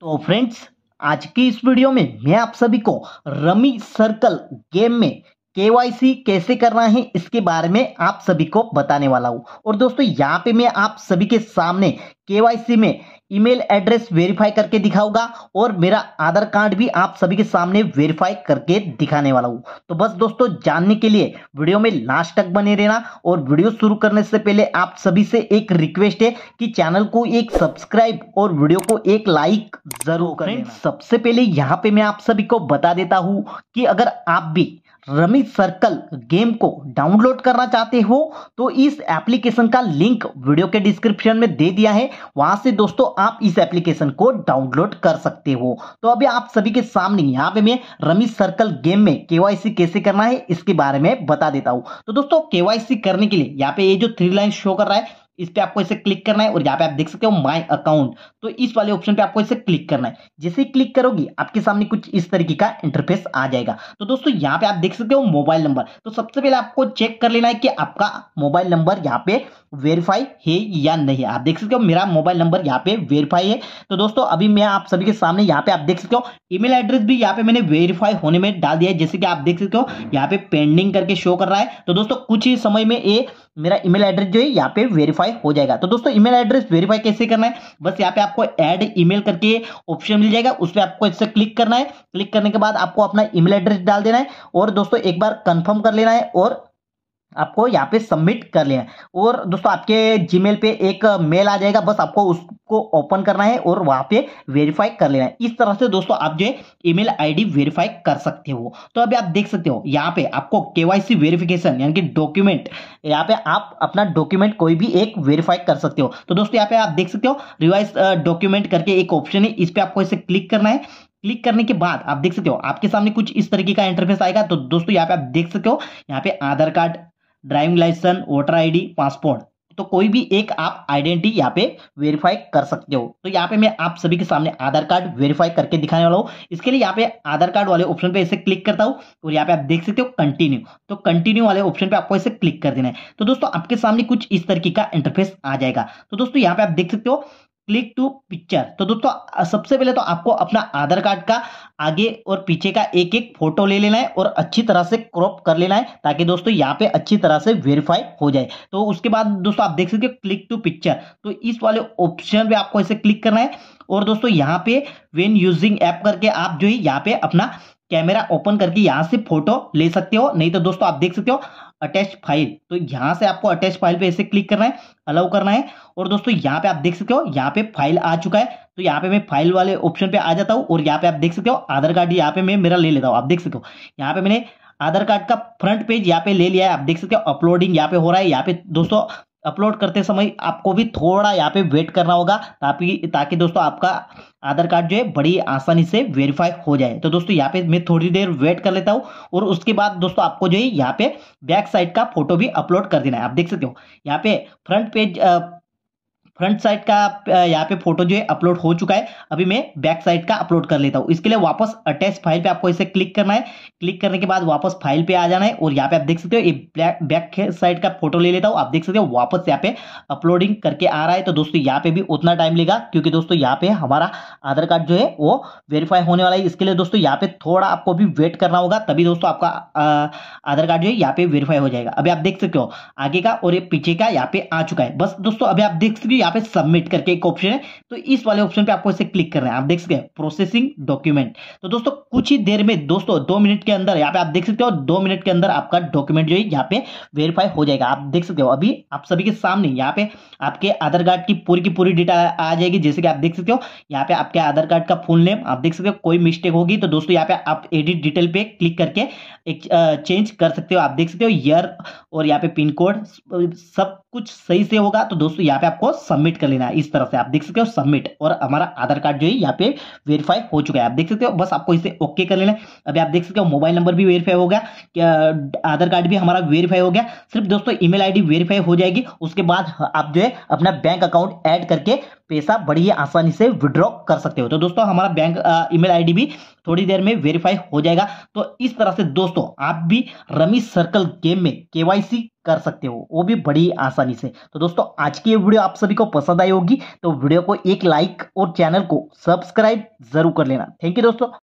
तो फ्रेंड्स आज की इस वीडियो में मैं आप सभी को रमी सर्कल गेम में केवाईसी कैसे करना है इसके बारे में आप सभी को बताने वाला हूँ और दोस्तों यहाँ पे मैं आप सभी के सामने केवाईसी में ईमेल एड्रेस वेरीफाई करके दिखाऊंगा और मेरा आधार कार्ड भी आप सभी के सामने वेरीफाई करके दिखाने वाला हूँ तो बस दोस्तों जानने के लिए वीडियो में लास्ट तक बने रहना और वीडियो शुरू करने से पहले आप सभी से एक रिक्वेस्ट है कि चैनल को एक सब्सक्राइब और वीडियो को एक लाइक जरूर करें सबसे पहले यहाँ पे मैं आप सभी को बता देता हूँ कि अगर आप भी रमी सर्कल गेम को डाउनलोड करना चाहते हो तो इस एप्लीकेशन का लिंक वीडियो के डिस्क्रिप्शन में दे दिया है वहां से दोस्तों आप इस एप्लीकेशन को डाउनलोड कर सकते हो तो अभी आप सभी के सामने यहाँ पे मैं रमी सर्कल गेम में केवाईसी कैसे करना है इसके बारे में बता देता हूँ तो दोस्तों केवाईसी करने के लिए यहाँ पे ये जो थ्री लाइन शो कर रहा है इस पे आपको इसे क्लिक करना है और यहाँ पे आप देख सकते हो माई अकाउंट तो इस वाले ऑप्शन पे आपको इसे क्लिक करना है जैसे क्लिक करोगी आपके सामने कुछ इस तरीके का इंटरफेस आ जाएगा तो दोस्तों यहाँ पे आप देख सकते हो मोबाइल नंबर तो सबसे पहले आपको चेक कर लेना है कि आपका मोबाइल नंबर यहाँ पे वेरीफाई है या नहीं आप देख सकते हो मेरा मोबाइल नंबर यहाँ पे वेरीफाई है तो दोस्तों अभी मैं आप सभी के सामने यहाँ पे आप देख सकते हो ईमेल एड्रेस भी यहाँ पे मैंने वेरीफाई होने में डाल दिया है जैसे कि आप देख सकते हो यहाँ पे पेंडिंग करके शो कर रहा है तो दोस्तों कुछ ही समय में ये मेरा ईमेल एड्रेस जो है यहाँ पे वेरीफाई हो जाएगा तो दोस्तों ईमेल एड्रेस वेरीफाई कैसे करना है बस यहाँ पे आपको ऐड ईमेल करके ऑप्शन मिल जाएगा उस पर आपको इससे क्लिक करना है क्लिक करने के बाद आपको अपना ईमेल एड्रेस डाल देना है और दोस्तों एक बार कंफर्म कर लेना है और आपको यहाँ पे सबमिट कर लिया है और दोस्तों आपके जीमेल पे एक मेल आ जाएगा बस आपको उसको ओपन करना है और वहां पे वेरीफाई कर लेना है इस तरह से दोस्तों आप जो है ईमेल आईडी वेरीफाई कर सकते हो तो अभी आप देख सकते हो यहाँ पे आपको केवाईसी वेरिफिकेशन यानी कि डॉक्यूमेंट यहाँ पे आप अपना डॉक्यूमेंट कोई भी एक वेरीफाई कर सकते हो तो दोस्तों यहाँ पे आप देख सकते हो रिवाइज डॉक्यूमेंट करके एक ऑप्शन है इस पर आपको इसे क्लिक करना है क्लिक करने के बाद आप देख सकते हो आपके सामने कुछ इस तरीके का इंटरफेस आएगा तो दोस्तों यहाँ पे आप देख सकते हो यहाँ पे Aadhaar card driving licence voter ID passport तो कोई भी एक आप आइडेंटिटी यहाँ पे वेरीफाई कर सकते हो तो यहाँ पे मैं आप सभी के सामने आधार कार्ड वेरीफाई करके दिखाने वाला हूँ इसके लिए यहाँ पे आधार कार्ड वाले ऑप्शन पे इसे क्लिक करता हूँ और यहाँ पे आप देख सकते हो कंटिन्यू तो कंटिन्यू वाले ऑप्शन पे आपको इसे क्लिक कर देना है तो दोस्तों आपके सामने कुछ इस तरीके का इंटरफेस आ जाएगा तो दोस्तों यहाँ पे आप देख सकते हो क्लिक टू पिक्चर तो दोस्तों सबसे पहले तो आपको अपना आधार कार्ड का आगे और पीछे का एक एक फोटो ले लेना है और अच्छी तरह से क्रॉप कर लेना है ताकि दोस्तों यहाँ पे अच्छी तरह से वेरीफाई हो जाए तो उसके बाद दोस्तों आप देख सकते हो क्लिक टू पिक्चर तो इस वाले ऑप्शन पे आपको ऐसे क्लिक करना है और दोस्तों यहाँ पे वेन यूजिंग ऐप करके आप जो है यहाँ पे अपना कैमरा ओपन करके यहाँ से फोटो ले सकते हो नहीं तो दोस्तों आप देख सकते हो अटैच फाइल तो यहाँ से आपको अटैच फाइल पे ऐसे क्लिक करना है अलाउ करना है और दोस्तों यहाँ पे आप देख सकते हो यहाँ पे फाइल आ चुका है तो यहाँ पे मैं फाइल वाले ऑप्शन पे आ जाता हूँ और यहाँ पे आप देख सकते हो आधार कार्ड यहाँ पे मैं मेरा ले लेता हूँ आप देख सकते हो यहाँ पे मैंने आधार कार्ड का फ्रंट पेज यहाँ पे ले लिया है आप देख सकते हो अपलोडिंग यहाँ पे हो रहा है यहाँ पे दोस्तों अपलोड करते समय आपको भी थोड़ा यहाँ पे वेट करना होगा ताकि ताकि दोस्तों आपका आधार कार्ड जो है बड़ी आसानी से वेरीफाई हो जाए तो दोस्तों यहाँ पे मैं थोड़ी देर वेट कर लेता हूँ और उसके बाद दोस्तों आपको जो है यहाँ पे बैक साइड का फोटो भी अपलोड कर देना है आप देख सकते हो यहाँ पे फ्रंट पेज आ, फ्रंट साइड का यहाँ पे फोटो जो है अपलोड हो चुका है अभी मैं बैक साइड का अपलोड कर लेता हूँ इसके लिए वापस अटैच फाइल पे आपको इसे क्लिक करना है क्लिक करने के बाद वापस फाइल पे आ जाना है और यहाँ पे आप देख सकते हो ये बैक साइड का फोटो ले लेता हूँ आप देख सकते हो वापस यहाँ पे अपलोडिंग करके आ रहा है तो दोस्तों यहाँ पे भी उतना टाइम लेगा क्योंकि दोस्तों यहाँ पे हमारा आधार कार्ड जो है वो वेरीफाई होने वाला है इसके लिए दोस्तों यहाँ पे थोड़ा आपको भी वेट करना होगा तभी दोस्तों आपका आधार कार्ड जो है यहाँ पे वेरीफाई हो जाएगा अभी आप देख सकते हो आगे का और ये पीछे का यहाँ पे आ चुका है बस दोस्तों अभी आप देख सकते हो यहाँ पे सबमिट करके एक ऑप्शन है तो इस वाले ऑप्शन पे आपको इसे क्लिक करना है आप देख सकते हैं प्रोसेसिंग डॉक्यूमेंट तो दोस्तों कुछ ही देर में दोस्तों दो मिनट के अंदर यहाँ पे आप देख सकते हो दो मिनट के अंदर आपका डॉक्यूमेंट जो है यहाँ पे वेरीफाई हो जाएगा आप देख सकते हो अभी आप सभी के सामने यहाँ पे आपके आधार कार्ड की पूरी की पूरी डेटा आ जाएगी जैसे कि आप देख सकते हो यहाँ पे आपके आधार कार्ड का फुल नेम आप देख सकते हो कोई मिस्टेक होगी तो दोस्तों यहाँ पे आप एडिट डिटेल पे क्लिक करके एक चेंज कर सकते हो आप देख सकते हो ईयर और यहाँ पे पिन कोड सब कुछ सही से होगा तो दोस्तों यहाँ पे आपको सबमिट कर लेना है इस तरह से आप देख सकते हो सबमिट और हमारा आधार कार्ड जो है यहाँ पे वेरीफाई हो चुका है आप देख सकते हो बस आपको इसे ओके कर लेना है अभी आप देख सकते हो मोबाइल नंबर भी वेरीफाई हो गया आधार कार्ड भी हमारा वेरीफाई हो गया सिर्फ दोस्तों ई मेल वेरीफाई हो जाएगी उसके बाद आप जो है अपना बैंक अकाउंट ऐड करके पैसा बड़ी आसानी से विड्रॉ कर सकते हो तो दोस्तों हमारा बैंक ईमेल आईडी भी थोड़ी देर में वेरीफाई हो जाएगा तो इस तरह से दोस्तों आप भी रमी सर्कल गेम में केवाईसी कर सकते हो वो भी बड़ी आसानी से तो दोस्तों आज की ये वीडियो आप सभी को पसंद आई होगी तो वीडियो को एक लाइक और चैनल को सब्सक्राइब जरूर कर लेना थैंक यू दोस्तों